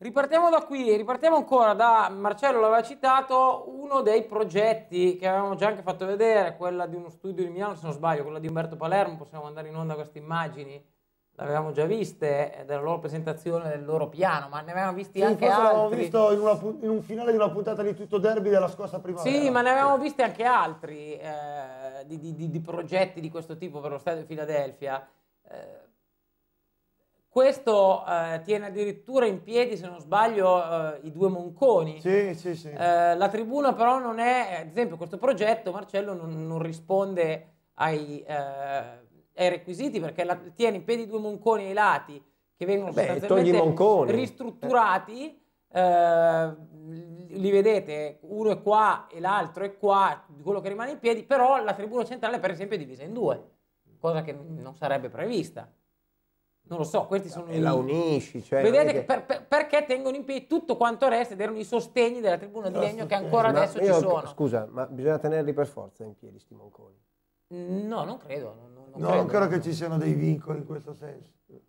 Ripartiamo da qui, ripartiamo ancora da, Marcello l'aveva citato, uno dei progetti che avevamo già anche fatto vedere, quella di uno studio di Milano, se non sbaglio, quella di Umberto Palermo, possiamo andare in onda queste immagini, le avevamo già viste, della loro presentazione del loro piano, ma ne avevamo visti sì, anche altri. l'avevamo visto in, una, in, un finale di una puntata di Tutto Derby della scorsa primavera. Sì, ma ne avevamo sì. visti anche altri eh, di, di, di, di, progetti di questo tipo per lo stadio di Filadelfia. Eh, questo eh, tiene addirittura in piedi, se non sbaglio, eh, i due monconi. Sì, sì, sì. Eh, la tribuna però non è, eh, ad esempio questo progetto, Marcello, non, non risponde ai, eh, ai, requisiti perché la, tiene in piedi i due monconi ai lati che vengono Beh, sostanzialmente ristrutturati. Eh, li vedete, uno è qua e l'altro è qua, quello che rimane in piedi, però la tribuna centrale per esempio è divisa in due, cosa che non sarebbe prevista non lo so, questi sono... E la unisci, cioè... Vedete che... per, per, perché tengono in piedi tutto quanto resta ed erano i sostegni della tribuna di legno che ancora adesso io, ci sono. Scusa, ma bisogna tenerli per forza in piedi, sti monconi? Mm, no, non credo. Non, non, no, credo. non credo che ci siano dei vincoli in questo senso. Eh,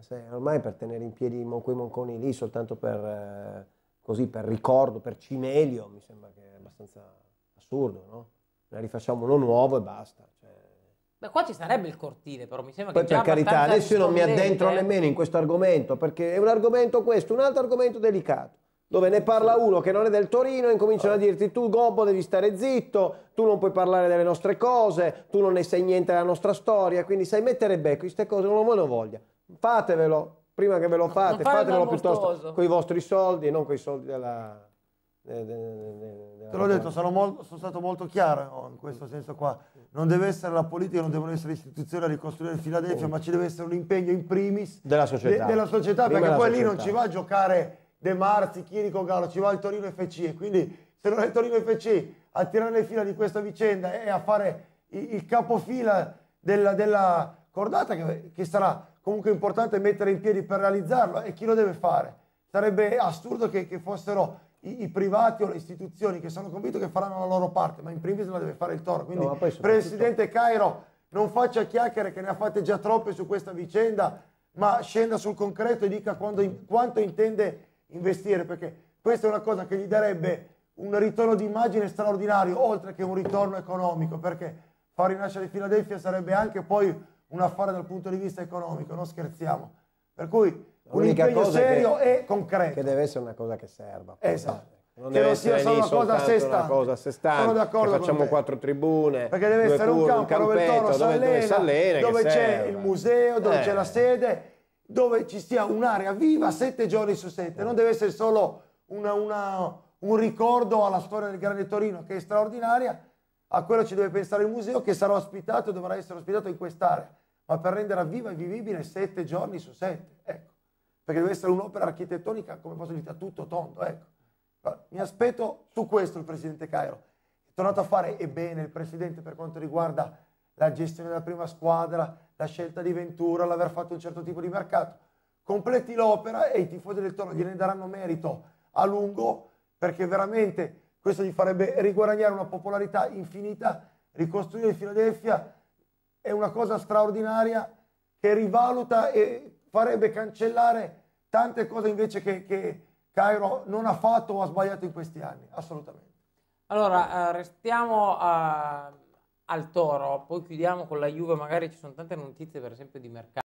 Se ormai per tenere in piedi quei monconi lì soltanto per, eh, così, per ricordo, per cimelio, mi sembra che è abbastanza assurdo, no? Ne rifacciamo uno nuovo e basta. Cioè... Beh, qua ci sarebbe il cortile, però mi sembra Poi, che per carità, adesso io non mi addentro eh. nemmeno in questo argomento, perché è un argomento questo, un altro argomento delicato, dove ne parla uno che non è del Torino e incominciano oh. a dirti tu Gobbo devi stare zitto, tu non puoi parlare delle nostre cose, tu non ne sai niente della nostra storia, quindi sai mettere becco, queste cose non lo voglia. Fatevelo, prima che ve lo fate, fatevelo piuttosto con i vostri soldi e non con i soldi della Te l'ho detto, sono, molto, sono, stato molto chiaro in questo senso qua. Non deve essere la politica, non devono essere le istituzioni a ricostruire il Filadelfia, ma ci deve essere un impegno in primis della società, della società Prima perché poi società. lì non ci va a giocare De Marzi, Chirico, Gallo, ci va il Torino FC e quindi se non è il Torino FC a tirare le fila di questa vicenda e a fare il, il capofila della, della cordata che, che sarà comunque importante mettere in piedi per realizzarlo e chi lo deve fare? Sarebbe assurdo che, che fossero i, i, privati o le istituzioni che sono convinto che faranno la loro parte, ma in primis la deve fare il Toro. Quindi, no, Presidente Cairo, non faccia chiacchiere che ne ha fatte già troppe su questa vicenda, ma scenda sul concreto e dica in, quanto intende investire, perché questa è una cosa che gli darebbe un ritorno d'immagine straordinario, oltre che un ritorno economico, perché far rinascere Filadelfia sarebbe anche poi un affare dal punto di vista economico, non scherziamo. Per cui un impegno serio che, e concreto. Che deve essere una cosa che serva. Esatto. Non che deve essere sia solo una cosa a sé stante. Una cosa a sé stante. Sono d'accordo. Facciamo quattro tribune. Perché deve essere cure, un campo un dove il toro s'allena, dove, c'è il museo, dove eh. c'è la eh. sede, dove ci sia un'area viva sette giorni su sette. Non deve essere solo una, una, un ricordo alla storia del Grande Torino che è straordinaria. A quello ci deve pensare il museo che sarà ospitato, dovrà essere ospitato in quest'area ma per renderla viva e vivibile sette giorni su sette, ecco. Perché deve essere un'opera architettonica, come posso dire, tutto tondo, ecco. mi aspetto su questo il Presidente Cairo. È tornato a fare e bene il Presidente per quanto riguarda la gestione della prima squadra, la scelta di Ventura, l'aver fatto un certo tipo di mercato. Completi l'opera e i tifosi del Toro gliene daranno merito a lungo perché veramente questo gli farebbe riguadagnare una popolarità infinita, ricostruire Filadelfia è una cosa straordinaria che rivaluta e farebbe cancellare tante cose invece che, che Cairo non ha fatto o ha sbagliato in questi anni, assolutamente. Allora, eh, restiamo a, eh, al toro, poi chiudiamo con la Juve, magari ci sono tante notizie per esempio di mercato.